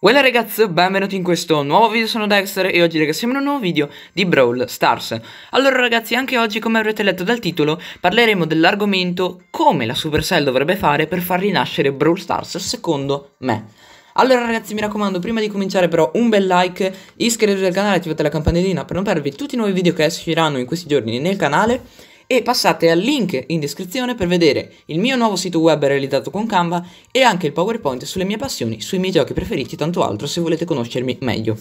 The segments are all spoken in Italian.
Quella ragazzi, benvenuti in questo nuovo video, sono Dexter e oggi ragazzi siamo in un nuovo video di Brawl Stars Allora ragazzi, anche oggi come avrete letto dal titolo parleremo dell'argomento come la Supercell dovrebbe fare per far rinascere Brawl Stars secondo me allora ragazzi mi raccomando prima di cominciare però un bel like, iscrivetevi al canale, e attivate la campanellina per non perdervi tutti i nuovi video che usciranno in questi giorni nel canale e passate al link in descrizione per vedere il mio nuovo sito web realizzato con Canva e anche il PowerPoint sulle mie passioni, sui miei giochi preferiti e tanto altro se volete conoscermi meglio.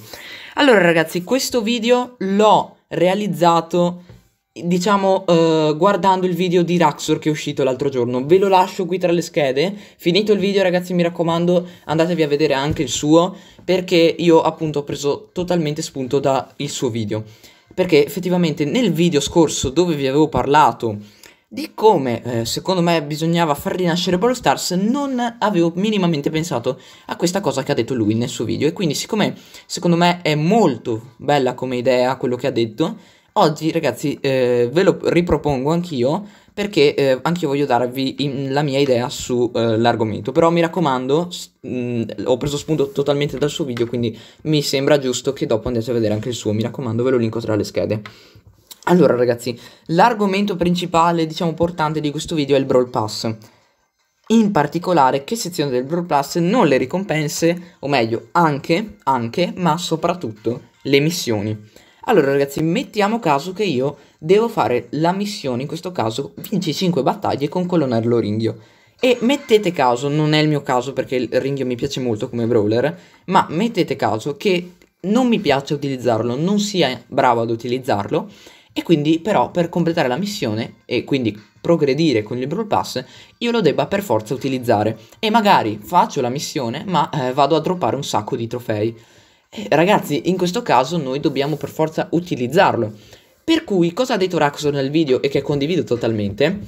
Allora ragazzi, questo video l'ho realizzato diciamo eh, guardando il video di Raxor che è uscito l'altro giorno ve lo lascio qui tra le schede finito il video ragazzi mi raccomando andatevi a vedere anche il suo perché io appunto ho preso totalmente spunto dal suo video perché effettivamente nel video scorso dove vi avevo parlato di come eh, secondo me bisognava far rinascere Brawl Stars non avevo minimamente pensato a questa cosa che ha detto lui nel suo video e quindi siccome secondo me è molto bella come idea quello che ha detto oggi ragazzi eh, ve lo ripropongo anch'io perché eh, anche io voglio darvi la mia idea sull'argomento. Eh, però mi raccomando, mh, mm, ho preso spunto totalmente dal suo video, quindi mi sembra giusto che dopo andiate a vedere anche il suo. Mi raccomando, ve lo linko tra le schede. Allora ragazzi, l'argomento principale, diciamo, portante di questo video è il Brawl Pass. In particolare, che sezione del Brawl Pass non le ricompense, o meglio, anche, anche, ma soprattutto le missioni. Allora ragazzi, mettiamo caso che io devo fare la missione, in questo caso vinci 5 battaglie con colonnello Ringhio. E mettete caso, non è il mio caso perché il Ringhio mi piace molto come brawler, ma mettete caso che non mi piace utilizzarlo, non sia bravo ad utilizzarlo e quindi però per completare la missione e quindi progredire con il Brawl Pass io lo debba per forza utilizzare e magari faccio la missione ma eh, vado a droppare un sacco di trofei. ragazzi, in questo caso noi dobbiamo per forza utilizzarlo per cui, cosa ha detto Raxo nel video e che condivido totalmente?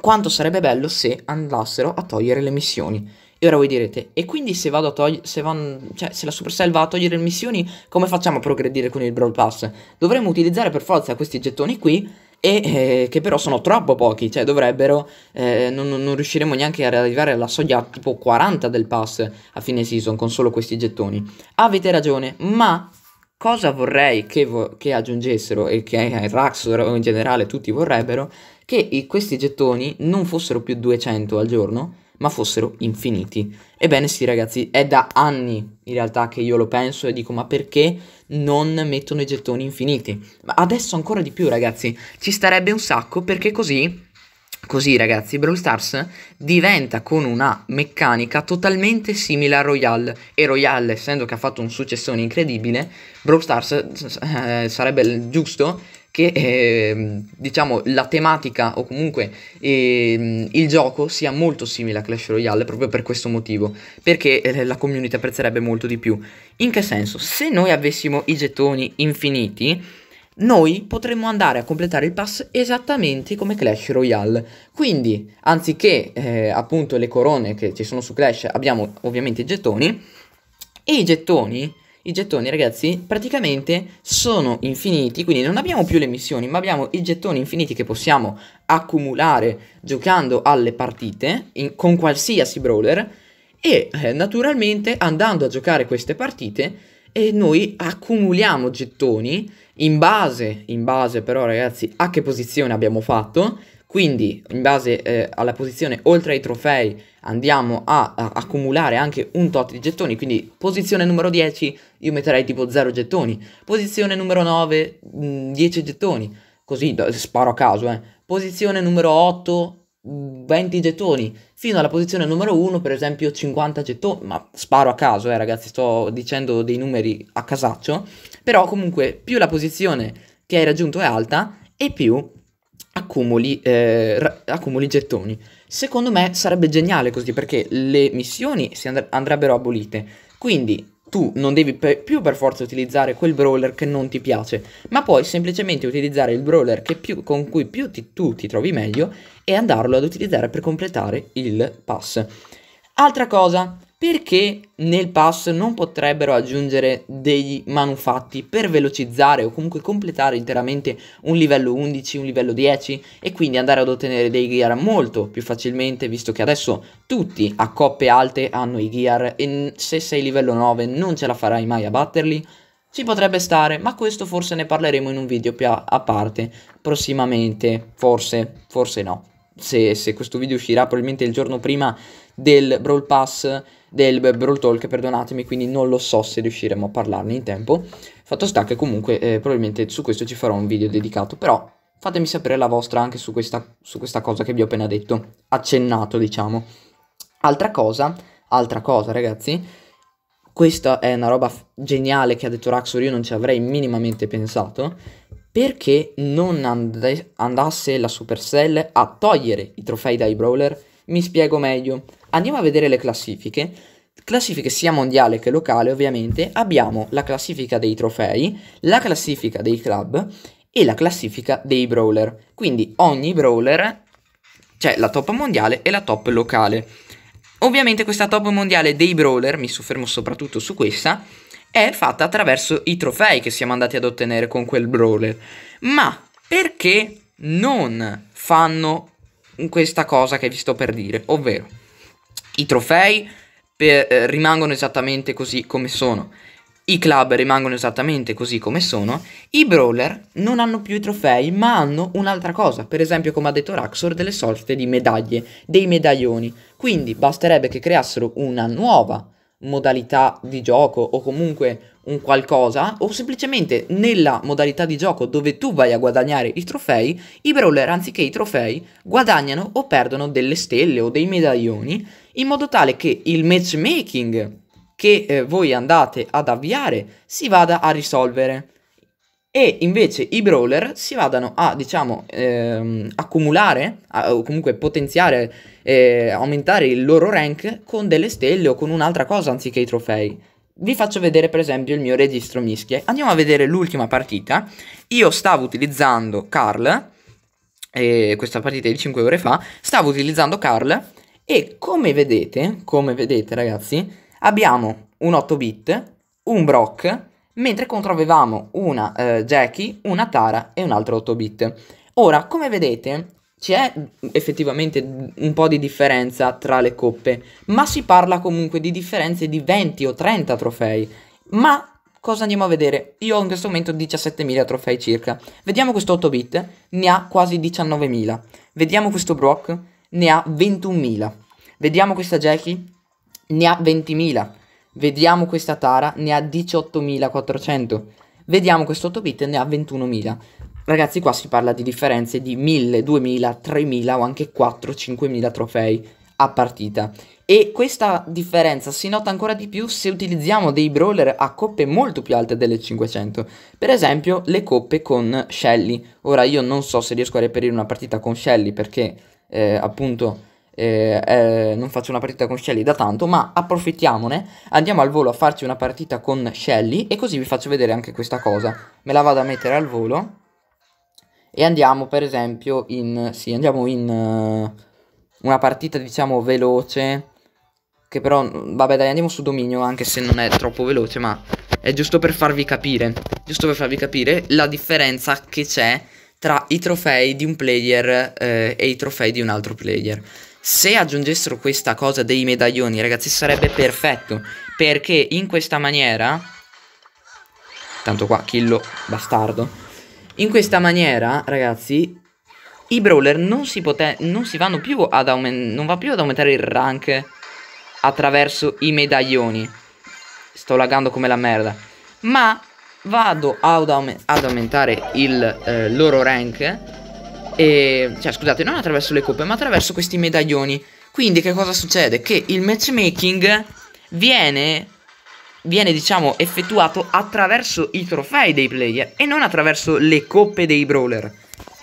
Quanto sarebbe bello se andassero a togliere le missioni. E ora voi direte, e quindi se vado a togliere, se, van- cioè, se la Supercell va a togliere le missioni, come facciamo a progredire con il Brawl Pass? Dovremmo utilizzare per forza questi gettoni qui e eh, che però sono troppo pochi, cioè dovrebbero, eh, non, non, riusciremo neanche ad arrivare alla soglia tipo 40 del pass a fine season con solo questi gettoni. Avete ragione, ma Cosa vorrei che, vo- che aggiungessero e che eh, Raxor o in generale tutti vorrebbero? Che i- questi gettoni non fossero più 200 al giorno, ma fossero infiniti. Ebbene sì ragazzi, è da anni in realtà che io lo penso e dico ma perché non mettono i gettoni infiniti? Ma adesso ancora di più ragazzi, ci starebbe un sacco perché così Così ragazzi, Brawl Stars diventa con una meccanica totalmente simile a Royale e Royale essendo che ha fatto un successone incredibile, Brawl Stars eh, sarebbe giusto che eh, diciamo la tematica o comunque eh, il gioco sia molto simile a Clash Royale proprio per questo motivo, perché eh, la community apprezzerebbe molto di più. In che senso? Se noi avessimo i gettoni infiniti, noi potremmo andare a completare il pass esattamente come Clash Royale. Quindi, anziché eh, appunto le corone che ci sono su Clash, abbiamo ovviamente i gettoni. E i gettoni, i gettoni ragazzi, praticamente sono infiniti, quindi non abbiamo più le missioni, ma abbiamo i gettoni infiniti che possiamo accumulare giocando alle partite in, con qualsiasi brawler. E eh, naturalmente andando a giocare queste partite, eh, noi accumuliamo gettoni in base, in base però ragazzi a che posizione abbiamo fatto, quindi in base eh, alla posizione oltre ai trofei andiamo a, a, accumulare anche un tot di gettoni, quindi posizione numero 10 io metterei tipo 0 gettoni, posizione numero 9 mh, 10 gettoni, così sparo a caso, eh. posizione numero 8 20 mm, gettoni fino alla posizione numero 1 per esempio 50 gettoni ma sparo a caso eh ragazzi sto dicendo dei numeri a casaccio però comunque più la posizione che hai raggiunto è alta e più accumuli, eh, accumuli gettoni. Secondo me sarebbe geniale così perché le missioni si and- andrebbero abolite. Quindi tu non devi pe- più per forza utilizzare quel brawler che non ti piace, ma puoi semplicemente utilizzare il brawler più, con cui più ti, tu ti trovi meglio e andarlo ad utilizzare per completare il pass. Altra cosa, perché nel pass non potrebbero aggiungere dei manufatti per velocizzare o comunque completare interamente un livello 11, un livello 10 e quindi andare ad ottenere dei gear molto più facilmente visto che adesso tutti a coppe alte hanno i gear e se sei livello 9 non ce la farai mai a batterli ci potrebbe stare, ma questo forse ne parleremo in un video più a, a parte, prossimamente, forse, forse no se, se, questo video uscirà probabilmente il giorno prima del Brawl Pass, del Brawl Talk, perdonatemi, quindi non lo so se riusciremo a parlarne in tempo. Fatto sta che comunque eh, probabilmente su questo ci farò un video dedicato, però fatemi sapere la vostra anche su questa, su questa cosa che vi ho appena detto, accennato diciamo. Altra cosa, altra cosa ragazzi, questa è una roba geniale che ha detto Raxor, io non ci avrei minimamente pensato, perché non and- andasse la Supercell a togliere i trofei dai brawler? Mi spiego meglio. Andiamo a vedere le classifiche. Classifiche sia mondiale che locale ovviamente. Abbiamo la classifica dei trofei, la classifica dei club e la classifica dei brawler. Quindi ogni brawler c'è cioè la top mondiale e la top locale. Ovviamente questa top mondiale dei brawler, mi soffermo soprattutto su questa, è fatta attraverso i trofei che siamo andati ad ottenere con quel brawler. Ma perché non fanno questa cosa che vi sto per dire? Ovvero, i trofei per, eh, rimangono esattamente così come sono. I club rimangono esattamente così come sono, i brawler non hanno più i trofei, ma hanno un'altra cosa, per esempio come ha detto Raxor, delle sorte di medaglie, dei medaglioni. Quindi basterebbe che creassero una nuova modalità di gioco o comunque un qualcosa o semplicemente nella modalità di gioco dove tu vai a guadagnare i trofei, i brawler anziché i trofei guadagnano o perdono delle stelle o dei medaglioni in modo tale che il matchmaking che eh, voi andate ad avviare si vada a risolvere e invece i brawler si vadano a, diciamo, ehm, accumulare, a, o comunque potenziare, eh, aumentare il loro rank con delle stelle o con un'altra cosa anziché i trofei. Vi faccio vedere per esempio il mio registro mischie. Andiamo a vedere l'ultima partita. Io stavo utilizzando Carl, eh, questa partita di 5 ore fa, stavo utilizzando Carl e come vedete, come vedete ragazzi, abbiamo un 8 bit, un Brock, mentre contro avevamo una eh, Jackie, una Tara e un altro 8-bit. Ora, come vedete, c'è effettivamente un po' di differenza tra le coppe, ma si parla comunque di differenze di 20 o 30 trofei. Ma cosa andiamo a vedere? Io ho in questo momento 17.000 trofei circa. Vediamo questo 8-bit, ne ha quasi 19.000. Vediamo questo Brock, ne ha 21.000. Vediamo questa Jackie, ne ha 20.000. Vediamo questa Tara, ne ha 18.400. Vediamo questo 8 bit, ne ha 21.000. Ragazzi, qua si parla di differenze di 1.000, 2.000, 3.000 o anche 4.000, 5.000 trofei a partita. E questa differenza si nota ancora di più se utilizziamo dei brawler a coppe molto più alte delle 500. Per esempio le coppe con Shelly. Ora io non so se riesco a reperire una partita con Shelly perché eh, appunto eh, eh, non faccio una partita con Shelly da tanto, ma approfittiamone, andiamo al volo a farci una partita con Shelly e così vi faccio vedere anche questa cosa. Me la vado a mettere al volo e andiamo per esempio in, sì, andiamo in uh, una partita diciamo veloce, che però, mm, vabbè dai, andiamo su dominio anche se non è troppo veloce, ma è giusto per farvi capire, giusto per farvi capire la differenza che c'è tra i trofei di un player eh, e i trofei di un altro player. Se aggiungessero questa cosa dei medaglioni, ragazzi, sarebbe perfetto. Perché in questa maniera... Tanto qua, killo, bastardo. In questa maniera, ragazzi, i brawler non si, non si vanno più ad, non va più ad aumentare il rank attraverso i medaglioni. Sto laggando come la merda. Ma vado ad, aument ad aumentare il eh, loro rank e, cioè scusate, non attraverso le coppe, ma attraverso questi medaglioni. Quindi che cosa succede? Che il matchmaking viene, viene diciamo, effettuato attraverso i trofei dei player e non attraverso le coppe dei brawler.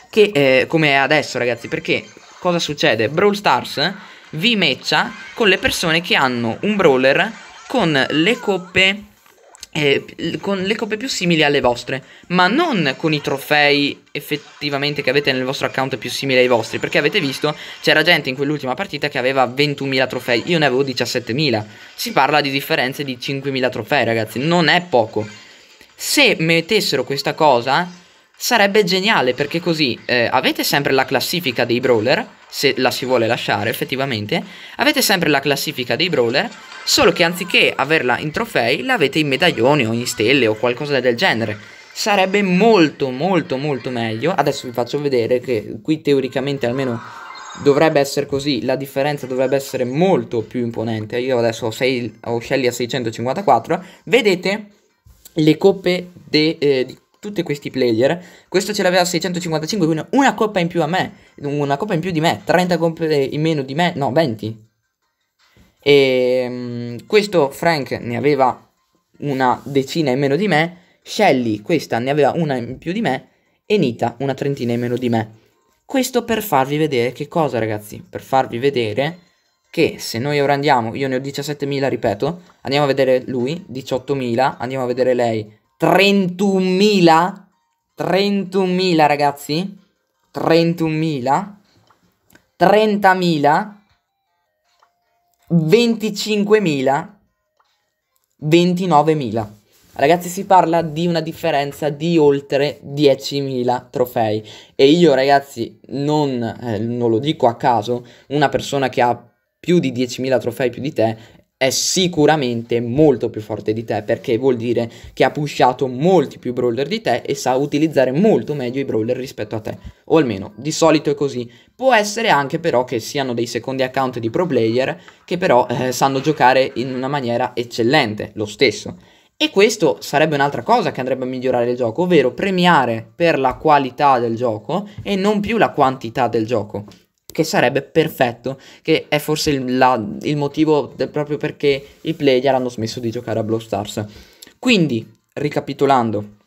Che eh, come è adesso ragazzi, perché cosa succede? Brawl Stars vi matcha con le persone che hanno un brawler con le coppe eh, con le coppe più simili alle vostre, ma non con i trofei effettivamente che avete nel vostro account più simili ai vostri, perché avete visto c'era gente in quell'ultima partita che aveva 21.000 trofei, io ne avevo 17.000. Si parla di differenze di 5.000 trofei, ragazzi, non è poco. Se mettessero questa cosa sarebbe geniale, perché così eh, avete sempre la classifica dei brawler, se la si vuole lasciare effettivamente, avete sempre la classifica dei brawler solo che anziché averla in trofei l'avete in medaglioni o in stelle o qualcosa del genere. Sarebbe molto molto molto meglio, adesso vi faccio vedere che qui teoricamente almeno dovrebbe essere così, la differenza dovrebbe essere molto più imponente, io adesso ho, sei, ho Shelly a 654, vedete le coppe de, eh, di tutti questi player. Questo ce l'aveva a 655, quindi una coppa in più a me, una coppa in più di me, 30 coppe in meno di me, no, 20. E ehm, questo Frank ne aveva una decina in meno di me, Shelly questa ne aveva una in più di me e Nita una trentina in meno di me. Questo per farvi vedere che cosa ragazzi? Per farvi vedere che se noi ora andiamo, io ne ho 17.000 ripeto, andiamo a vedere lui, 18.000, andiamo a vedere lei, 31.000, 31.000 ragazzi, 31.000, 30.000, 25.000, 29.000. Ragazzi, si parla di una differenza di oltre 10.000 trofei. E io, ragazzi, non, eh, non, lo dico a caso, una persona che ha più di 10.000 trofei più di te è sicuramente molto più forte di te perché vuol dire che ha pushato molti più brawler di te e sa utilizzare molto meglio i brawler rispetto a te. O almeno di solito è così. Può essere anche però che siano dei secondi account di pro player che però eh, sanno giocare in una maniera eccellente, lo stesso. E questo sarebbe un'altra cosa che andrebbe a migliorare il gioco, ovvero premiare per la qualità del gioco e non più la quantità del gioco che sarebbe perfetto, che è forse il, la, il motivo del, proprio perché i player hanno smesso di giocare a Brawl Stars. Quindi, ricapitolando,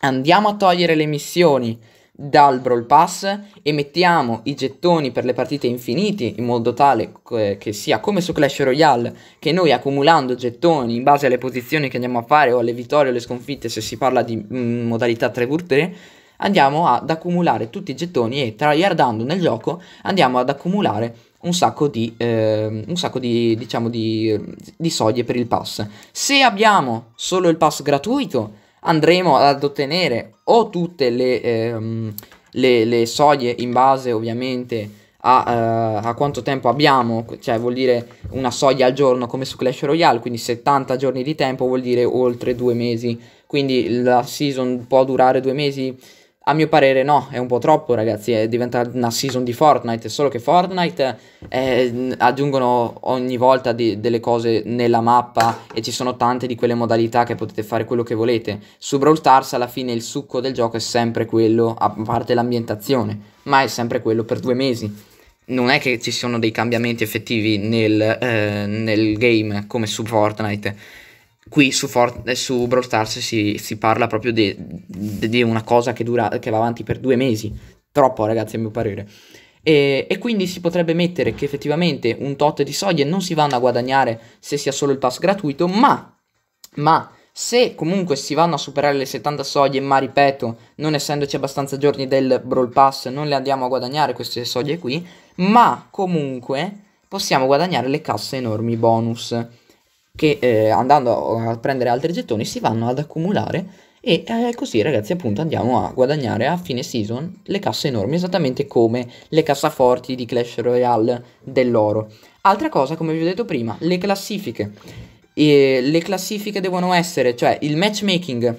andiamo a togliere le missioni dal Brawl Pass e mettiamo i gettoni per le partite infiniti in modo tale che sia come su Clash Royale che noi accumulando gettoni in base alle posizioni che andiamo a fare o alle vittorie o alle sconfitte se si parla di mm, modalità 3 x 3 andiamo ad accumulare tutti i gettoni e tryhardando nel gioco andiamo ad accumulare un sacco di, eh, un sacco di, diciamo di, di soglie per il pass. Se abbiamo solo il pass gratuito andremo ad ottenere o tutte le, ehm, le, le soglie in base ovviamente a, uh, a, quanto tempo abbiamo, cioè vuol dire una soglia al giorno come su Clash Royale, quindi 70 giorni di tempo vuol dire oltre due mesi, quindi la season può durare due mesi, a mio parere no, è un po' troppo ragazzi, è eh, diventata una season di Fortnite, solo che Fortnite è, eh, aggiungono ogni volta di, delle cose nella mappa e ci sono tante di quelle modalità che potete fare quello che volete. Su Brawl Stars alla fine il succo del gioco è sempre quello, a parte l'ambientazione, ma è sempre quello per due mesi. Non è che ci siano dei cambiamenti effettivi nel, eh, nel game come su Fortnite qui su, For- eh, su Brawl Stars si, si parla proprio di una cosa che, dura, che va avanti per due mesi. Troppo, ragazzi, a mio parere. E, e, quindi si potrebbe mettere che effettivamente un tot di soglie non si vanno a guadagnare se si ha solo il pass gratuito, ma, ma se comunque si vanno a superare le 70 soglie, ma ripeto, non essendoci abbastanza giorni del Brawl Pass, non le andiamo a guadagnare queste soglie qui, ma comunque possiamo guadagnare le casse enormi bonus che eh, andando a prendere altri gettoni si vanno ad accumulare e eh, così ragazzi appunto andiamo a guadagnare a fine season le casse enormi, esattamente come le cassaforti di Clash Royale dell'oro. Altra cosa, come vi ho detto prima, le classifiche. E le classifiche devono essere, cioè il matchmaking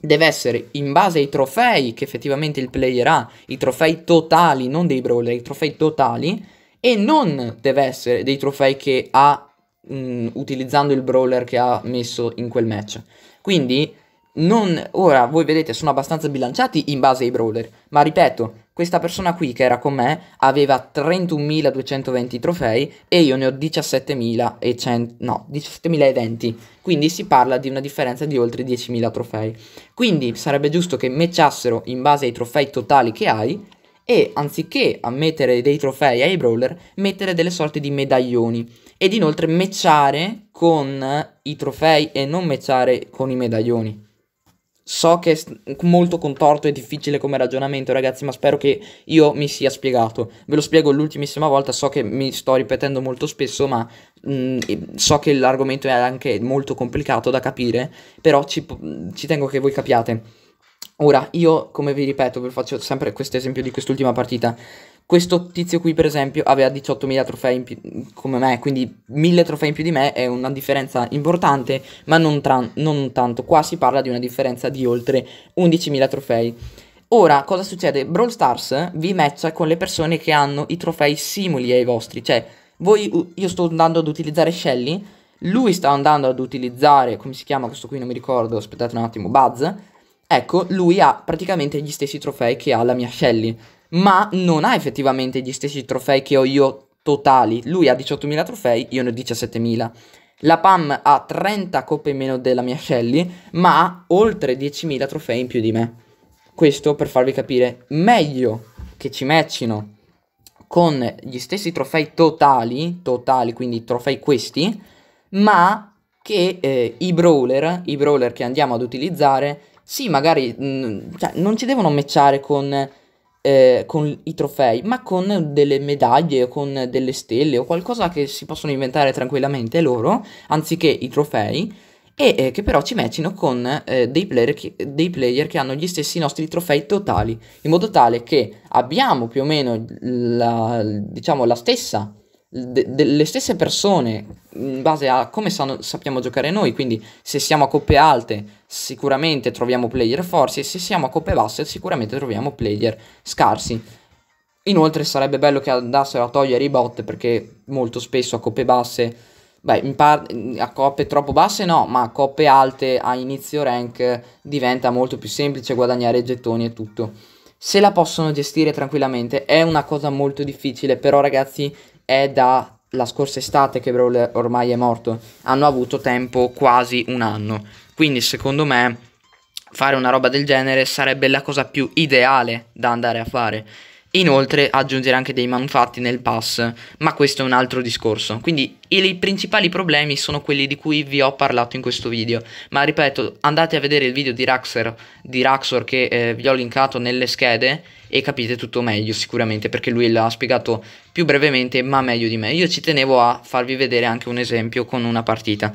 deve essere in base ai trofei che effettivamente il player ha, i trofei totali, non dei brawler, i trofei totali, e non deve essere dei trofei che ha mh, mm, utilizzando il brawler che ha messo in quel match. Quindi non, ora voi vedete sono abbastanza bilanciati in base ai brawler, ma ripeto, questa persona qui che era con me aveva 31.220 trofei e io ne ho 17.000 no, 17.020, quindi si parla di una differenza di oltre 10.000 trofei. Quindi sarebbe giusto che matchassero in base ai trofei totali che hai e anziché ammettere dei trofei ai brawler, mettere delle sorte di medaglioni ed inoltre matchare con i trofei e non matchare con i medaglioni. So che è molto contorto e difficile come ragionamento, ragazzi, ma spero che io mi sia spiegato. Ve lo spiego l'ultimissima volta, so che mi sto ripetendo molto spesso, ma mh, mm, so che l'argomento è anche molto complicato da capire, però ci, ci tengo che voi capiate. Ora, io, come vi ripeto, vi faccio sempre questo esempio di quest'ultima partita. Questo tizio qui, per esempio, aveva 18.000 trofei più, come me, quindi 1.000 trofei in più di me è una differenza importante, ma non, tra- non tanto. Qua si parla di una differenza di oltre 11.000 trofei. Ora, cosa succede? Brawl Stars vi matcha con le persone che hanno i trofei simili ai vostri. Cioè, voi, io sto andando ad utilizzare Shelly, lui sta andando ad utilizzare, come si chiama questo qui, non mi ricordo, aspettate un attimo, Buzz. Ecco, lui ha praticamente gli stessi trofei che ha la mia Shelly ma non ha effettivamente gli stessi trofei che ho io totali. Lui ha 18.000 trofei, io ne ho 17.000. La PAM ha 30 coppe in meno della mia Shelly, ma ha oltre 10.000 trofei in più di me. Questo per farvi capire meglio che ci matchino con gli stessi trofei totali, totali quindi trofei questi, ma che eh, i, brawler, i brawler, che andiamo ad utilizzare, sì magari mh, mm, cioè, non ci devono matchare con eh, con i trofei, ma con delle medaglie o con delle stelle o qualcosa che si possono inventare tranquillamente loro, anziché i trofei, e eh, che però ci matchino con eh, dei, player che, dei, player che, hanno gli stessi nostri trofei totali, in modo tale che abbiamo più o meno la, diciamo, la stessa delle stesse persone in base a come sanno, sappiamo giocare noi. Quindi, se siamo a coppe alte, sicuramente troviamo player forti, e se siamo a coppe basse, sicuramente troviamo player scarsi. Inoltre, sarebbe bello che andassero a togliere i bot perché molto spesso a coppe basse. Beh, par- a coppe troppo basse no, ma a coppe alte a inizio rank diventa molto più semplice guadagnare gettoni e tutto se la possono gestire tranquillamente è una cosa molto difficile però ragazzi è dalla scorsa estate che Brawl ormai è morto. Hanno avuto tempo quasi un anno. Quindi secondo me fare una roba del genere sarebbe la cosa più ideale da andare a fare. Inoltre aggiungere anche dei manufatti nel pass, ma questo è un altro discorso. Quindi i principali problemi sono quelli di cui vi ho parlato in questo video, ma ripeto, andate a vedere il video di Raxor, di Raxor che eh, vi ho linkato nelle schede e capite tutto meglio sicuramente, perché lui l'ha spiegato più brevemente ma meglio di me. Io ci tenevo a farvi vedere anche un esempio con una partita.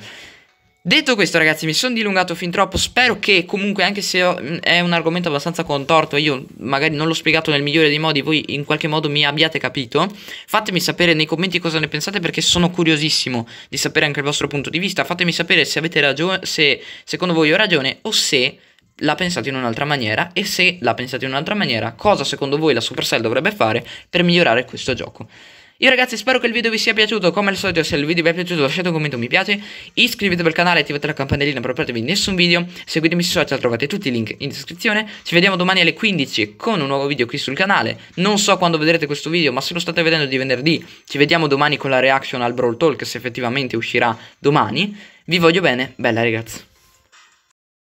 Detto questo ragazzi mi sono dilungato fin troppo, spero che comunque anche se è un argomento abbastanza contorto, io magari non l'ho spiegato nel migliore dei modi, voi in qualche modo mi abbiate capito, fatemi sapere nei commenti cosa ne pensate perché sono curiosissimo di sapere anche il vostro punto di vista, fatemi sapere se avete ragione, se secondo voi ho ragione o se la pensate in un'altra maniera e se la pensate in un'altra maniera cosa secondo voi la Supercell dovrebbe fare per migliorare questo gioco. Io ragazzi spero che il video vi sia piaciuto, come al solito se il video vi è piaciuto lasciate un commento un mi piace, iscrivetevi al canale, attivate la campanellina per non perdervi nessun video, seguitemi sui social, trovate tutti i link in descrizione, ci vediamo domani alle 15 con un nuovo video qui sul canale, non so quando vedrete questo video ma se lo state vedendo di venerdì ci vediamo domani con la reaction al Brawl Talk se effettivamente uscirà domani, vi voglio bene, bella ragazzi.